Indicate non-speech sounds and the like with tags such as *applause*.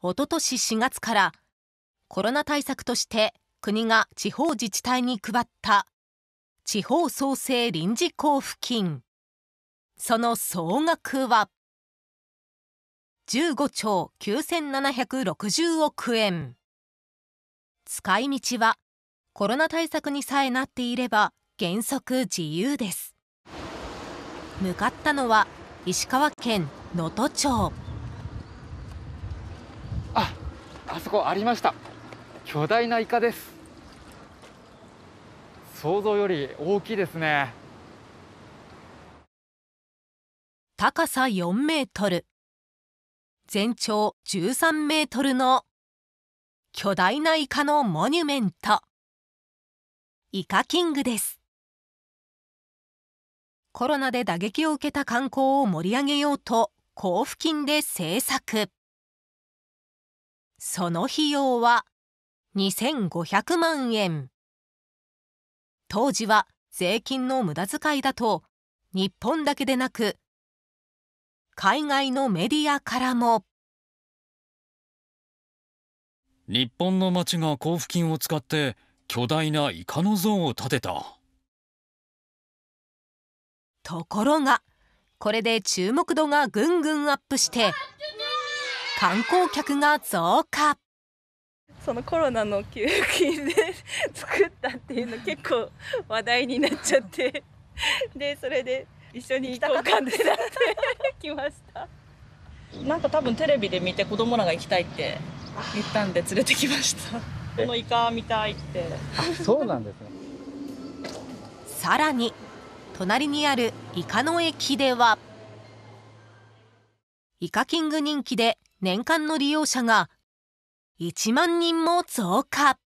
一昨年4月からコロナ対策として国が地方自治体に配った地方創生臨時交付金その総額は15兆9760億円。使い道はコロナ対策にさえなっていれば原則自由です。向かったのは石川県能登町。そこありました巨大なイカです想像より大きいですね高さ4メートル全長13メートルの巨大なイカのモニュメントイカキングですコロナで打撃を受けた観光を盛り上げようと交付金で制作その費用は2500万円。当時は税金の無駄遣いだと日本だけでなく海外のメディアからも。日本の町が交付金を使って巨大なイカの像を建てた。ところがこれで注目度がぐんぐんアップして観光客が増加。そのコロナの給付金で作ったっていうの結構話題になっちゃって *laughs* でそれで一緒に行こうかってなって来ましたなんか多分テレビで見て子供らが行きたいって言ったんで連れてきましたこのイカ見たいってあそうなんですねさらに隣にあるイカの駅ではイカキング人気で年間の利用者が1万人も増加。